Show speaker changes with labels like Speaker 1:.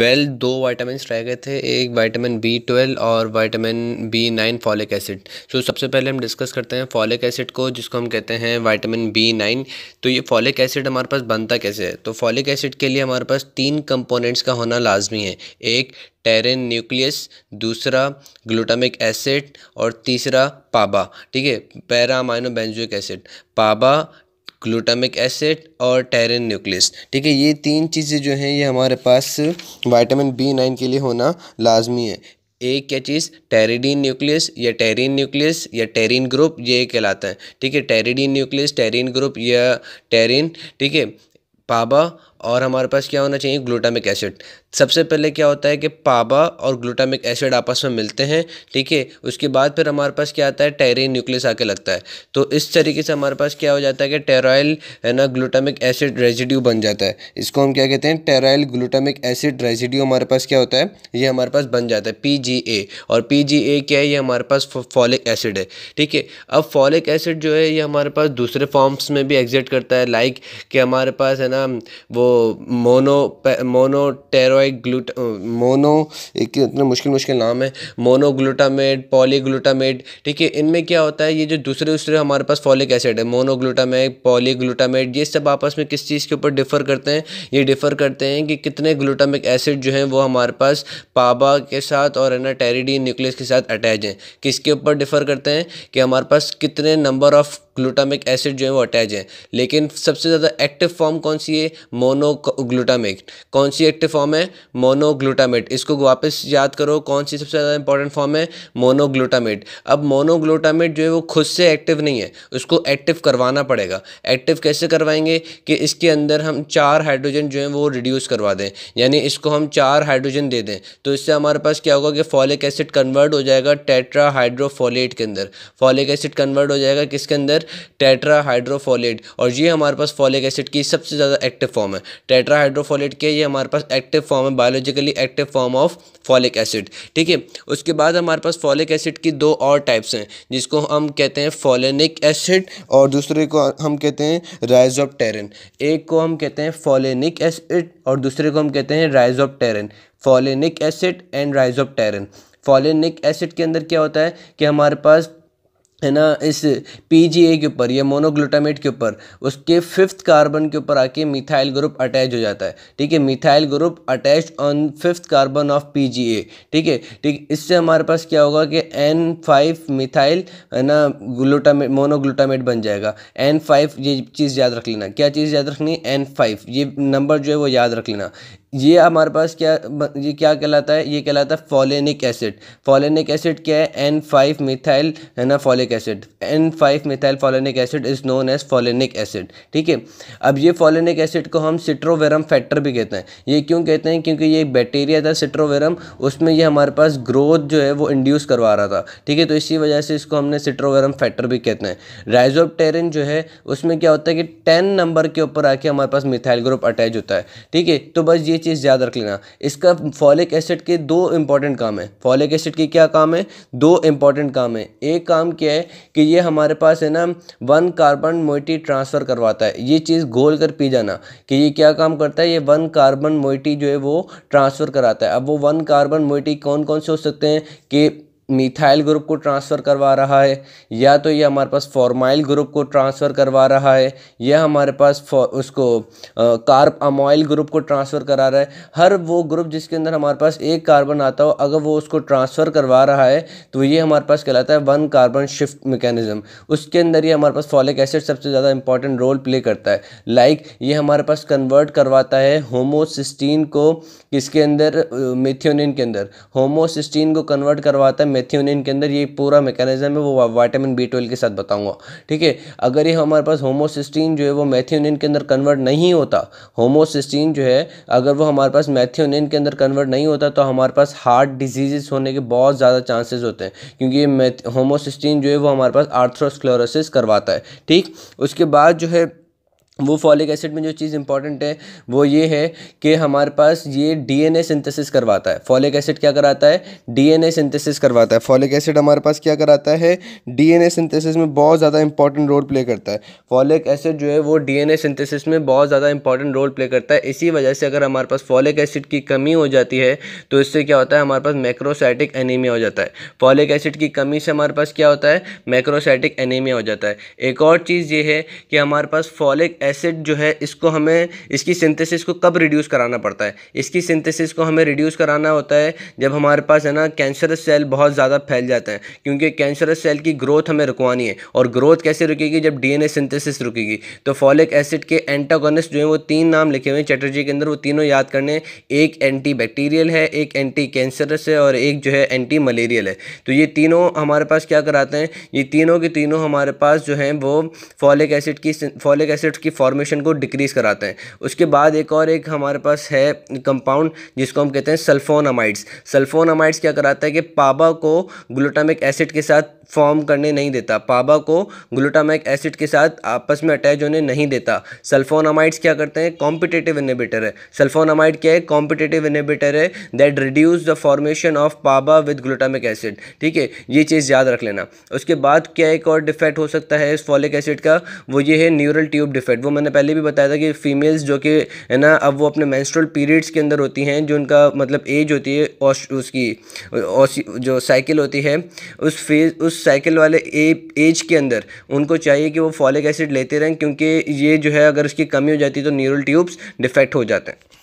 Speaker 1: well दो vitamin try गए थे एक वाइटामिन बी ट्वेल्व और vitamin B nine folic acid तो सबसे पहले हम डिस्कस करते हैं फॉलिक एसिड को जिसको हम कहते हैं वाइटामिन बी नाइन तो ये फॉलिक एसिड हमारे पास बनता कैसे है तो फॉलिक एसिड के लिए हमारे पास तीन कंपोनेंट्स का होना लाजमी है एक टेरेन न्यूक्लियस दूसरा ग्लूटामिक एसिड और तीसरा पाबा ठीक है para amino acid PABA glutamic acid और टेरिन न्यूक्लियस ठीक है ये तीन चीज़ें जो हैं ये हमारे पास वाइटामिन बी नाइन के लिए होना लाजमी है एक क्या चीज़ टेरिडीन न्यूक्लियस या टेरिन न्यूक्लियस या टेरिन ग्रुप ये कहलाता है ठीक है टेरिडीन न्यूक्लियस टेरिन ग्रुप या टेरिन ठीक है पाबा और हमारे पास क्या होना चाहिए ग्लूटामिक एसिड सबसे पहले क्या होता है कि पाबा और ग्लूटामिक एसिड आपस में मिलते हैं ठीक है उसके बाद फिर हमारे पास क्या आता है टेरिन न्यूक्लियस आके लगता है तो इस तरीके से हमारे पास क्या हो जाता है कि टेराइल है ना ग्लूटामिक एसिड रेजिड्यू बन जाता है इसको हम क्या कहते हैं टेराइल ग्लूटामिक एसिड रेजिड्यू हमारे पास क्या होता है ये हमारे पास बन जाता है पी और पी क्या है ये हमारे पास फॉलिक एसिड है ठीक है अब फॉलिक एसिड जो है ये हमारे पास दूसरे फॉर्म्स में भी एग्जिट करता है लाइक कि हमारे पास है ना वो मोनो टेरोइड ग्लूट मोनो एक इतना मुश्किल मुश्किल नाम है मोनोग्लूटामेट पॉलीग्लूटामेट ठीक है इनमें क्या होता है ये जो दूसरे दूसरे हमारे पास फॉलिक एसिड है मोनोग्लूटामेट पॉलीग्लूटामेट ये सब आपस में किस चीज़ के ऊपर डिफ़र करते हैं ये डिफ़र करते हैं कि कितने ग्लूटामिक एसिड जो हैं वो हमारे पास पाबा के साथ और है ना टेरिडी न्यूक्लियस के साथ अटैच हैं किसके ऊपर डिफ़र करते हैं कि हमारे पास कितने नंबर ऑफ़ ग्लूटामिक एसिड जो है वो अटैच है लेकिन सबसे ज़्यादा एक्टिव फॉर्म कौन सी है मोनोग्लूटामिक कौन सी एक्टिव फॉर्म है मोनोग्लूटामेट इसको वापस याद करो कौन सी सबसे ज़्यादा इंपॉर्टेंट फॉर्म है मोनोग्लूटामेट अब मोनोग्लूटामेट जो है वो खुद से एक्टिव नहीं है उसको एक्टिव करवाना पड़ेगा एक्टिव कैसे करवाएंगे कि इसके अंदर हम चार हाइड्रोजन जो है वो रिड्यूस करवा दें यानी इसको हम चार हाइड्रोजन दे दें तो इससे हमारे पास क्या होगा कि फॉलिक एसिड कन्वर्ट हो जाएगा टेट्रा के अंदर फॉलिक एसिड कन्वर्ट हो जाएगा किसके अंदर अंदर टेट्राहाइड्रोफोलेट और ये हमारे पास फॉलिक एसिड की सबसे ज़्यादा एक्टिव फॉर्म है टेट्राहाइड्रोफोलेट के ये हमारे पास एक्टिव फॉर्म है biologically active form of folic acid ठीक है उसके बाद हमारे पास फॉलिक एसिड की दो और टाइप्स हैं जिसको हम कहते हैं फॉलेनिक एसिड और दूसरे को हम कहते हैं राइजोपटेरन एक को हम कहते हैं फॉलेनिक एसिड और दूसरे को हम कहते हैं rhizopterin folinic acid and rhizopterin folinic acid के अंदर क्या होता है कि हमारे पास है ना इस पी जी ए के ऊपर या मोनोग्लूटामेट के ऊपर उसके फिफ्थ कार्बन के ऊपर आके मिथाइल ग्रुप अटैच हो जाता है ठीक है methyl group attach on fifth carbon of P G A ठीक है ठीक इससे हमारे पास क्या होगा कि एन फाइव मिथाइल है ना ग्लूटामेट मोनोग्लूटामेट बन जाएगा एन फाइव ये चीज़ याद रख लेना क्या चीज़ याद रखनी है एन फाइव ये नंबर जो है वो याद रख लेना ये हमारे पास क्या ये क्या कहलाता है ये कहलाता है फॉलेनिक एसिड फॉलेनिक एसिड क्या है एन फाइव मिथाइल है ना folic acid N five methyl folinic acid is known as folinic acid ठीक है अब ये फॉलेनिक एसिड को हम सिट्रोवेरम फैक्टर भी कहते हैं ये क्यों कहते हैं क्योंकि ये बैक्टीरिया था सिट्रोवेरम उसमें ये हमारे पास ग्रोथ जो है वो इंड्यूस करवा रहा था ठीक है तो इसी वजह से इसको हमने सिट्रोवेरम फैक्टर भी कहते हैं राइजोपटेरिन जो है उसमें क्या होता है कि टेन नंबर के ऊपर आके हमारे पास मिथाइल ग्रुप अटैच होता है ठीक है तो बस ये चीज़ याद रख लेना इसका फॉलिक एसिड के दो इम्पॉर्टेंट काम है फॉलिक एसिड के क्या काम है दो इम्पॉर्टेंट काम है एक काम क्या है कि ये हमारे पास है ना वन कार्बन मोइटी ट्रांसफ़र करवाता है ये चीज़ घोल कर पी जाना कि ये क्या काम करता है ये वन कार्बन मोइटी जो है वो ट्रांसफ़र कराता है अब वो वन कार्बन मोइटी कौन कौन से हो सकते हैं कि मिथाइल ग्रुप को ट्रांसफ़र करवा रहा है या तो ये हमारे पास फॉर्माइल ग्रुप को ट्रांसफ़र करवा रहा है या हमारे पास उसको कार्ब अमोइल ग्रुप को ट्रांसफ़र करा रहा है हर वो ग्रुप जिसके अंदर हमारे पास एक कार्बन आता हो अगर वो उसको ट्रांसफ़र करवा रहा है तो ये हमारे पास कहलाता है वन कार्बन शिफ्ट मैकेनिज़्म उसके अंदर ये हमारे पास फॉलिक एसिड सबसे ज़्यादा इंपॉर्टेंट रोल प्ले करता है लाइक like, ये हमारे पास कन्वर्ट करवाता है होमोसिस्टीन को किसके अंदर मिथियोनिन के अंदर होमोसिस्टीन को कन्वर्ट करवाता है मेथियोनिन के अंदर ये पूरा मेकेनिज़म है वो वाइटामिन बी ट्वेल्व के साथ बताऊंगा ठीक है अगर ये हमारे पास होमोसिस्टीन जो है वो मैथियोन के अंदर कन्वर्ट नहीं होता होमोसिस्टीन जो है अगर वो हमारे पास मैथियोन के अंदर कन्वर्ट नहीं होता तो हमारे पास हार्ट डिजीज़ होने के बहुत ज़्यादा चांसेस होते हैं क्योंकि ये होमोसिस्टीन जो है वो हमारे पास आर्थ्रोस्क्लोरोसिस करवाता है ठीक उसके बाद जो है वो फॉलिक एसिड में जो चीज़ इंपॉर्टेंट है वो ये है कि हमारे पास ये डीएनए सिंथेसिस करवाता है फॉलिक एसिड क्या कराता है डीएनए सिंथेसिस करवाता है फॉलिक एसिड हमारे पास क्या कराता है डीएनए सिंथेसिस में बहुत ज़्यादा इंपॉर्टेंट रोल प्ले करता है फॉलिक एसिड जो है वो डीएनए सिंथेसिस में बहुत ज़्यादा इंपॉर्टेंट रोल प्ले करता है इसी वजह से अगर हमारे पास फॉलिक एसिड की कमी हो जाती है तो इससे क्या होता है हमारे पास मैक्रोसाइटिक एनीमिया हो जाता है फॉलिक एसिड की कमी से हमारे पास क्या होता है मैक्रोसाइटिक एनीमिया हो जाता है एक और चीज़ ये है कि हमारे पास फॉलिक एसिड जो है इसको हमें इसकी सिंथेसिस को कब रिड्यूस कराना पड़ता है इसकी सिंथेसिस को हमें रिड्यूस कराना होता है जब हमारे पास है ना कैंसरस सेल बहुत ज़्यादा फैल जाते हैं क्योंकि कैंसरस सेल की ग्रोथ हमें रुकवानी है और ग्रोथ कैसे रुकेगी जब डीएनए सिंथेसिस रुकेगी तो फॉलिक एसिड के एंटागोनिस जो है वो तीन नाम लिखे हुए हैं चैटर्जी के अंदर वो तीनों याद करने एक एंटी बैक्टीरियल है एक एंटी कैंसरस है और एक जो है एंटी मलेरियल है तो ये तीनों हमारे पास क्या कराते हैं ये तीनों के तीनों हमारे पास जो हैं वो फॉलिक एसिड की फॉलिक एसिड की फॉर्मेशन को डिक्रीज़ कराते हैं उसके बाद एक और एक हमारे पास है कंपाउंड जिसको हम कहते हैं सल्फोनामाइड्स सल्फोनामाइड्स क्या कराता है कि पाबा को ग्लूटामिक एसिड के साथ फॉर्म करने नहीं देता पाबा को ग्लूटामिक एसिड के साथ आपस में अटैच होने नहीं देता सल्फोनामाइड्स क्या करते हैं कॉम्पिटेटिव इनिबेटर है सल्फोनामाइड क्या है कॉम्पिटेटिव इनिबेटर है that reduce the formation of PABA with glutamic acid ठीक है ये चीज़ याद रख लेना उसके बाद क्या एक और डिफेक्ट हो सकता है इस फॉलिक एसिड का वो ये है न्यूरल ट्यूब डिफेक्ट वो मैंने पहले भी बताया था कि फ़ीमेल्स जो कि है ना अब वो अपने मैंस्ट्रल पीरियड्स के अंदर होती हैं जो उनका मतलब एज होती है उसकी जो साइकिल होती है उस फेज उस साइकिल वाले ए, एज के अंदर उनको चाहिए कि वो फॉलिक एसिड लेते रहें क्योंकि ये जो है अगर उसकी कमी हो जाती है तो न्यूरल ट्यूब्स डिफेक्ट हो जाते हैं